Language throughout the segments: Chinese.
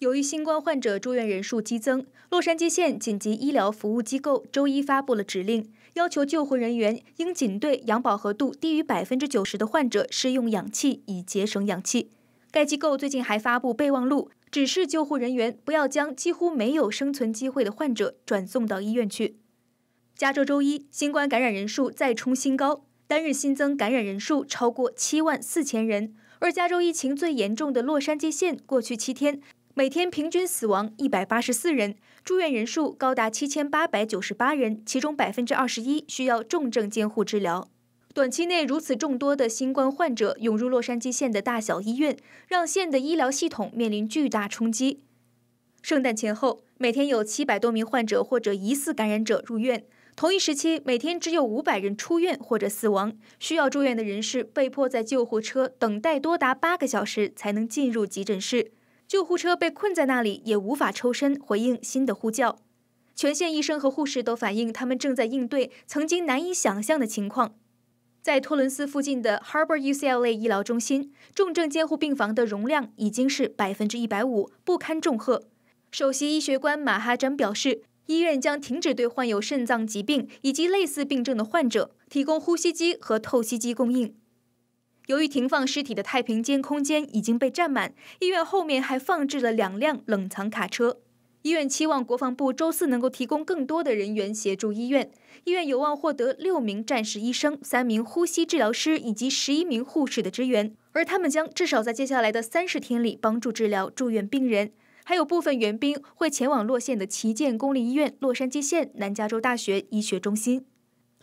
由于新冠患者住院人数激增，洛杉矶县紧急医疗服务机构周一发布了指令，要求救护人员应仅对氧饱和度低于百分之九十的患者施用氧气，以节省氧气。该机构最近还发布备忘录，指示救护人员不要将几乎没有生存机会的患者转送到医院去。加州周一新冠感染人数再冲新高，单日新增感染人数超过七万四千人，而加州疫情最严重的洛杉矶县过去七天。每天平均死亡一百八十四人，住院人数高达七千八百九十八人，其中百分之二十一需要重症监护治疗。短期内如此众多的新冠患者涌入洛杉矶县的大小医院，让县的医疗系统面临巨大冲击。圣诞前后，每天有七百多名患者或者疑似感染者入院，同一时期每天只有五百人出院或者死亡。需要住院的人士被迫在救护车等待多达八个小时才能进入急诊室。救护车被困在那里，也无法抽身回应新的呼叫。全县医生和护士都反映，他们正在应对曾经难以想象的情况。在托伦斯附近的 Harbor UCLA 医疗中心，重症监护病房的容量已经是百分之一百五，不堪重荷。首席医学官马哈詹表示，医院将停止对患有肾脏疾病以及类似病症的患者提供呼吸机和透析机供应。由于停放尸体的太平间空间已经被占满，医院后面还放置了两辆冷藏卡车。医院期望国防部周四能够提供更多的人员协助医院。医院有望获得六名战士医生、三名呼吸治疗师以及十一名护士的支援，而他们将至少在接下来的三十天里帮助治疗住院病人。还有部分援兵会前往洛县的旗舰公立医院——洛杉矶县南加州大学医学中心。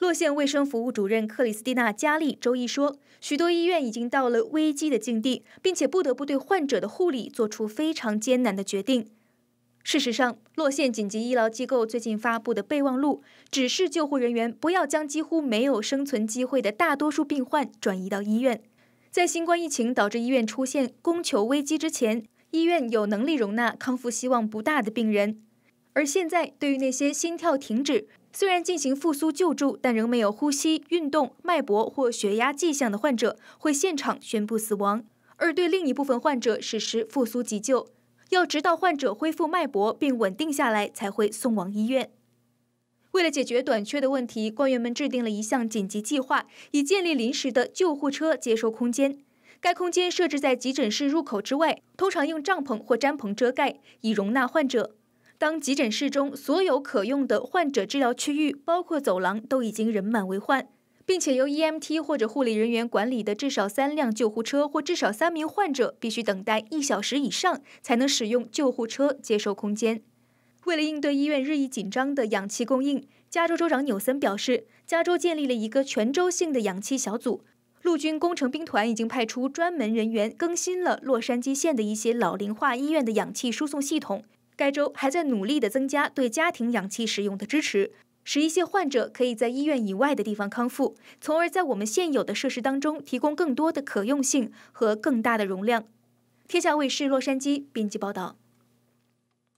洛县卫生服务主任克里斯蒂娜·加利周一说，许多医院已经到了危机的境地，并且不得不对患者的护理做出非常艰难的决定。事实上，洛县紧急医疗机构最近发布的备忘录指示救护人员不要将几乎没有生存机会的大多数病患转移到医院。在新冠疫情导致医院出现供求危机之前，医院有能力容纳康复希望不大的病人，而现在，对于那些心跳停止，虽然进行复苏救助，但仍没有呼吸、运动、脉搏或血压迹象的患者，会现场宣布死亡；而对另一部分患者实施复苏急救，要直到患者恢复脉搏并稳定下来才会送往医院。为了解决短缺的问题，官员们制定了一项紧急计划，以建立临时的救护车接收空间。该空间设置在急诊室入口之外，通常用帐篷或毡棚遮盖，以容纳患者。当急诊室中所有可用的患者治疗区域，包括走廊，都已经人满为患，并且由 EMT 或者护理人员管理的至少三辆救护车或至少三名患者必须等待一小时以上才能使用救护车接收空间。为了应对医院日益紧张的氧气供应，加州州长纽森表示，加州建立了一个全州性的氧气小组。陆军工程兵团已经派出专门人员更新了洛杉矶县的一些老龄化医院的氧气输送系统。该州还在努力地增加对家庭氧气使用的支持，使一些患者可以在医院以外的地方康复，从而在我们现有的设施当中提供更多的可用性和更大的容量。天下卫视洛杉矶编辑报道。